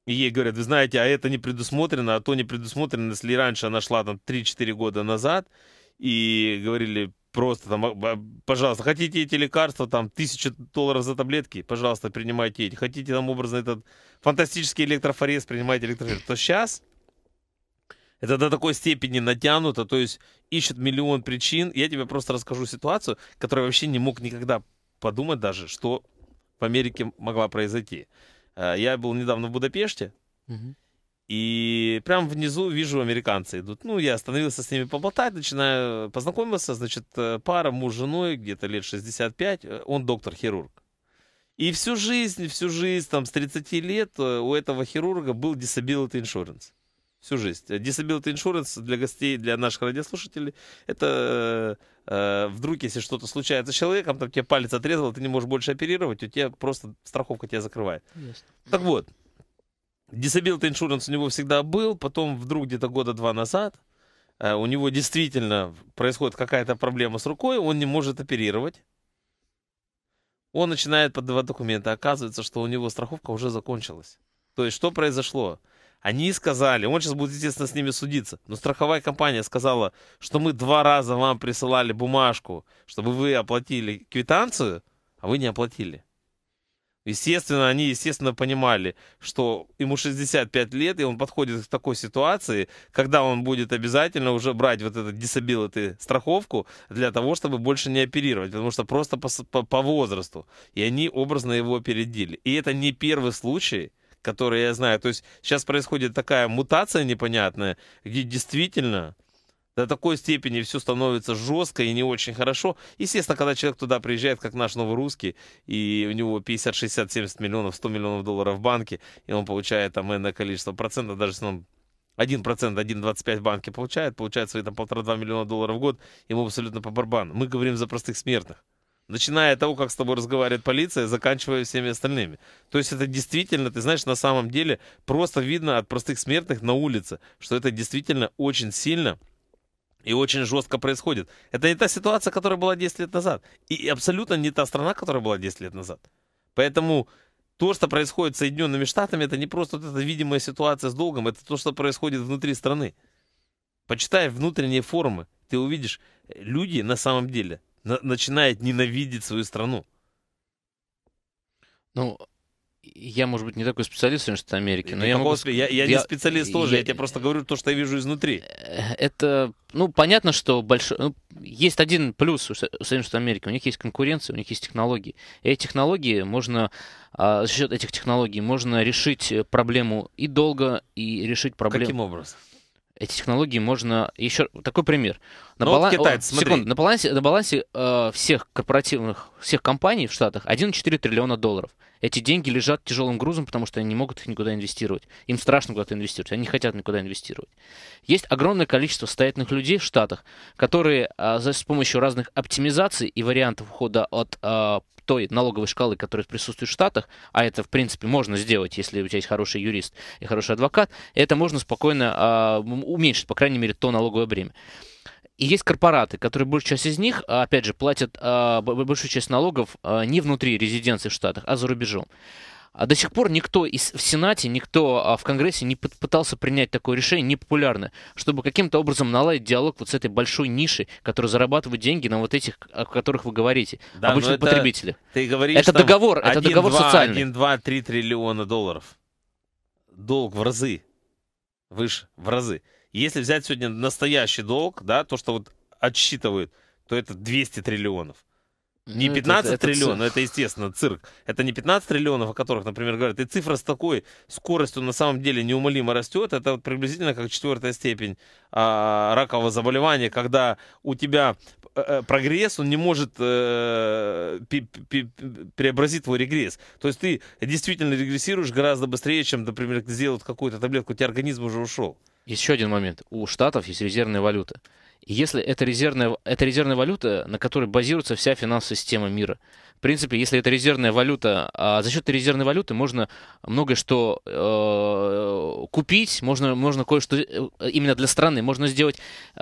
Speaker 1: и ей говорят, вы знаете, а это не предусмотрено, а то не предусмотрено, если раньше она шла там 3-4 года назад, и говорили, Просто там, а, а, пожалуйста, хотите эти лекарства, там, тысяча долларов за таблетки, пожалуйста, принимайте эти. Хотите, там, образно, этот фантастический электрофорез, принимайте электрофорез. То сейчас это до такой степени натянуто, то есть ищут миллион причин. Я тебе просто расскажу ситуацию, которую вообще не мог никогда подумать даже, что в Америке могла произойти. Э, я был недавно в Будапеште, угу. И прям внизу вижу американцы идут. Ну, я остановился с ними поболтать, начинаю познакомиться, значит, э, пара, муж с женой, где-то лет 65, э, он доктор-хирург. И всю жизнь, всю жизнь, там, с 30 лет э, у этого хирурга был disability insurance. Всю жизнь. Disability insurance для гостей, для наших радиослушателей, это э, вдруг, если что-то случается с человеком, там тебе палец отрезал, ты не можешь больше оперировать, у тебя просто страховка тебя закрывает. Есть. Так вот, Disability Insurance у него всегда был, потом вдруг где-то года два назад э, у него действительно происходит какая-то проблема с рукой, он не может оперировать. Он начинает подавать документы, оказывается, что у него страховка уже закончилась. То есть что произошло? Они сказали, он сейчас будет, естественно, с ними судиться, но страховая компания сказала, что мы два раза вам присылали бумажку, чтобы вы оплатили квитанцию, а вы не оплатили. Естественно, они, естественно, понимали, что ему 65 лет, и он подходит к такой ситуации, когда он будет обязательно уже брать вот этот disability страховку для того, чтобы больше не оперировать, потому что просто по, по, по возрасту. И они образно его опередили. И это не первый случай, который я знаю. То есть сейчас происходит такая мутация непонятная, где действительно до такой степени все становится жестко и не очень хорошо. Естественно, когда человек туда приезжает, как наш новый русский, и у него 50, 60, 70 миллионов, 100 миллионов долларов в банке, и он получает там энное количество процентов, даже если он 1%, 1,25 банки получает, получает свои там полтора-два миллиона долларов в год, ему абсолютно по барбану. Мы говорим за простых смертных. Начиная от того, как с тобой разговаривает полиция, заканчивая всеми остальными. То есть это действительно, ты знаешь, на самом деле просто видно от простых смертных на улице, что это действительно очень сильно и очень жестко происходит. Это не та ситуация, которая была 10 лет назад. И абсолютно не та страна, которая была 10 лет назад. Поэтому то, что происходит с Соединенными Штатами, это не просто вот эта видимая ситуация с долгом, это то, что происходит внутри страны. Почитай внутренние форумы, ты увидишь, люди на самом деле на начинают ненавидеть свою страну. Ну, я, может быть, не такой специалист в Соединенных Америке, но я могу... Я, я, я не специалист тоже, я, я тебе просто говорю то, что я вижу изнутри.
Speaker 2: Э, это, ну, понятно, что большой... Ну, есть один плюс у Соединенных Америки. У них есть конкуренция, у них есть технологии. И эти технологии можно... А, за счет этих технологий можно решить э, проблему и долго, и решить проблему... Каким образом? Эти технологии можно... Еще такой пример. На, ну, вот китайцы, О, секунду. на балансе, на балансе э, всех корпоративных, всех компаний в Штатах 1,4 триллиона долларов. Эти деньги лежат тяжелым грузом, потому что они не могут их никуда инвестировать. Им страшно куда-то инвестировать, они не хотят никуда инвестировать. Есть огромное количество состоятельных людей в Штатах, которые э, с помощью разных оптимизаций и вариантов ухода от э, той налоговой шкалы, которая присутствует в Штатах, а это, в принципе, можно сделать, если у тебя есть хороший юрист и хороший адвокат, это можно спокойно а, уменьшить, по крайней мере, то налоговое бремя. И есть корпораты, которые большая часть из них, а, опять же, платят а, большую часть налогов а, не внутри резиденции в Штатах, а за рубежом. А до сих пор никто из, в Сенате, никто а, в Конгрессе не пытался принять такое решение непопулярное, чтобы каким-то образом наладить диалог вот с этой большой нишей, которая зарабатывает деньги на вот этих, о которых вы говорите, да, обычных это, потребителей. Ты говоришь, это договор, 1, это договор 2, социальный. Один
Speaker 1: два три триллиона долларов. Долг в разы. Выше, в разы. Если взять сегодня настоящий долг, да, то, что вот отсчитывают, то это 200 триллионов. Не 15 ну, это, это, триллионов, это, это, естественно, цирк. Это не 15 триллионов, о которых, например, говорят. И цифра с такой скоростью на самом деле неумолимо растет. Это приблизительно как четвертая степень а, ракового заболевания, когда у тебя э, э, прогресс, он не может э, преобразить твой регресс. То есть ты действительно регрессируешь гораздо быстрее, чем, например, сделать какую-то таблетку, у тебя организм уже ушел. Еще один момент. У Штатов есть резервная валюта если это резервная,
Speaker 2: это резервная валюта, на которой базируется вся финансовая система мира. В принципе, если это резервная валюта, а за счет этой резервной валюты можно многое что э, купить, можно, можно кое-что э, именно для страны, можно сделать, э,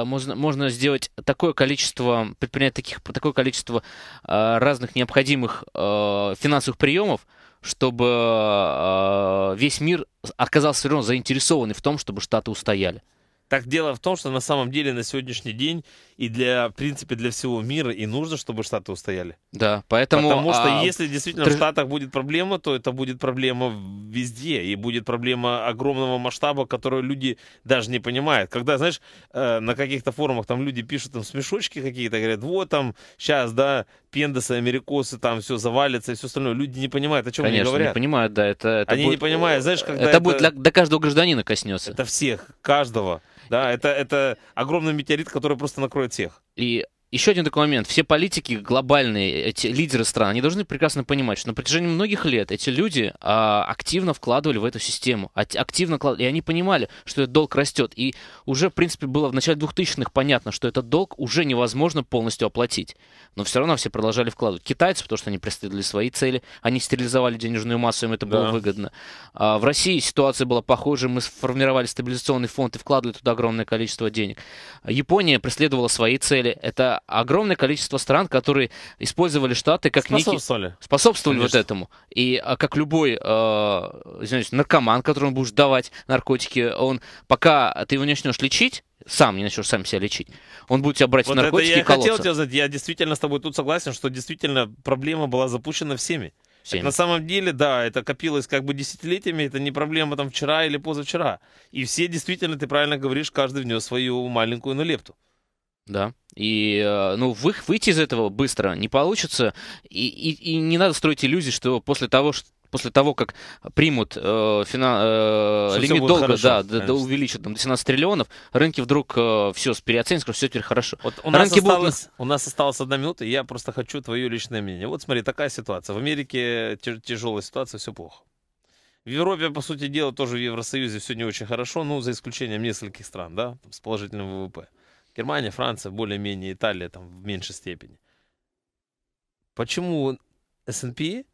Speaker 2: э, можно, можно сделать такое количество, предпринять таких, такое количество э, разных необходимых э, финансовых приемов, чтобы э, весь мир оказался все равно заинтересованный в том, чтобы Штаты устояли.
Speaker 1: Так дело в том, что на самом деле на сегодняшний день и для, в принципе, для всего мира, и нужно, чтобы Штаты устояли.
Speaker 2: Да, поэтому... Потому что а... если действительно Ты... в
Speaker 1: Штатах будет проблема, то это будет проблема везде, и будет проблема огромного масштаба, которую люди даже не понимают. Когда, знаешь, э, на каких-то форумах там люди пишут там смешочки какие-то, говорят, вот там сейчас, да, пендосы америкосы, там все завалится и все остальное. Люди не понимают, о чем Конечно, они говорят. не понимают, да. Это, это они будет... не понимают, знаешь, когда... Это, это... будет для,
Speaker 2: до каждого гражданина коснется. Это всех, каждого.
Speaker 1: Да, это, это огромный метеорит, который просто накроет
Speaker 2: тех. И еще один такой момент. Все политики глобальные, эти лидеры стран, они должны прекрасно понимать, что на протяжении многих лет эти люди а, активно вкладывали в эту систему. А, активно вкладывали. И они понимали, что этот долг растет. И уже, в принципе, было в начале 2000-х понятно, что этот долг уже невозможно полностью оплатить. Но все равно все продолжали вкладывать. Китайцы, потому что они преследовали свои цели, они стерилизовали денежную массу, им это да. было выгодно. А, в России ситуация была похожа. Мы сформировали стабилизационный фонд и вкладывали туда огромное количество денег. Япония преследовала свои цели. Это огромное количество стран, которые использовали Штаты как способствовали. некий... Способствовали Конечно. вот этому. И а, как любой, э, извиняюсь, наркоман, которому будешь давать наркотики, он пока ты его не начнешь лечить, сам не начнешь сам себя лечить. Он будет тебя брать вот в наркотики это я и хотел тебя
Speaker 1: знать, я действительно с тобой тут согласен, что действительно проблема была запущена всеми. всеми. на самом деле, да, это копилось как бы десятилетиями, это не проблема там вчера или позавчера. И все действительно, ты правильно говоришь, каждый внес свою маленькую, но да. И э, ну, вы, выйти из этого быстро не получится. И, и, и не надо
Speaker 2: строить иллюзии, что после того, что после того, как примут э, фина, э, лимит долга, да, да, да, увеличат там, до 17 триллионов, рынки вдруг э, все переоценят, скажут, все теперь хорошо. Вот у, нас рынки осталось,
Speaker 1: будут... у нас осталась одна минута, и я просто хочу твое личное мнение. Вот смотри, такая ситуация. В Америке тяжелая ситуация, все плохо. В Европе, по сути дела, тоже в Евросоюзе все не очень хорошо, ну, за исключением нескольких стран, да, с положительным ВВП. Германия, Франция, более-менее Италия там в меньшей степени. Почему S&P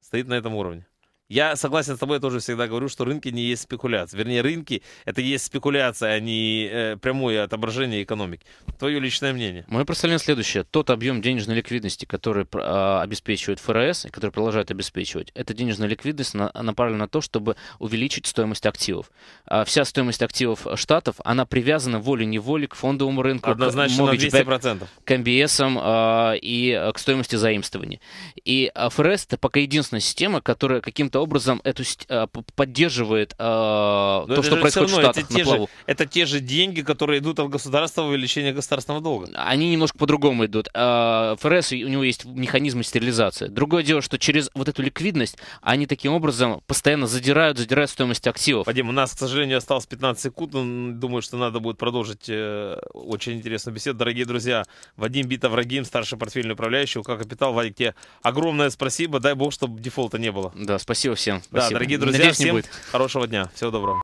Speaker 1: стоит на этом уровне? Я согласен с тобой, я тоже всегда говорю, что рынки не есть спекуляция. Вернее, рынки — это есть спекуляция, а не э, прямое отображение экономики. Твое личное мнение.
Speaker 2: Мое представление следующее. Тот объем денежной ликвидности, который э, обеспечивает ФРС и который продолжает обеспечивать, эта денежная ликвидность на, направлена на то, чтобы увеличить стоимость активов. А вся стоимость активов штатов, она привязана волей-неволей к фондовому рынку. Однозначно к, на 200%. К MBS э, и к стоимости заимствования. И а, ФРС — это пока единственная система, которая каким-то образом эту а, поддерживает э, то, что происходит равно, в Штатах это те на плаву. Же,
Speaker 1: это те же деньги, которые идут от государства в увеличение государственного долга.
Speaker 2: Они немножко по-другому идут. А, ФРС, у него есть механизмы стерилизации. Другое дело, что
Speaker 1: через вот эту ликвидность они таким образом постоянно задирают, задирают стоимость активов. Вадим, у нас, к сожалению, осталось 15 секунд. Думаю, что надо будет продолжить э, очень интересную беседу. Дорогие друзья, Вадим Битов, Рагим, старший портфельный управляющий, УК Капитал. Вадик, тебе огромное спасибо. Дай бог, чтобы дефолта не было. Да, спасибо. Спасибо всем. Да, дорогие друзья, Надеюсь, всем не будет. хорошего дня. Всего доброго.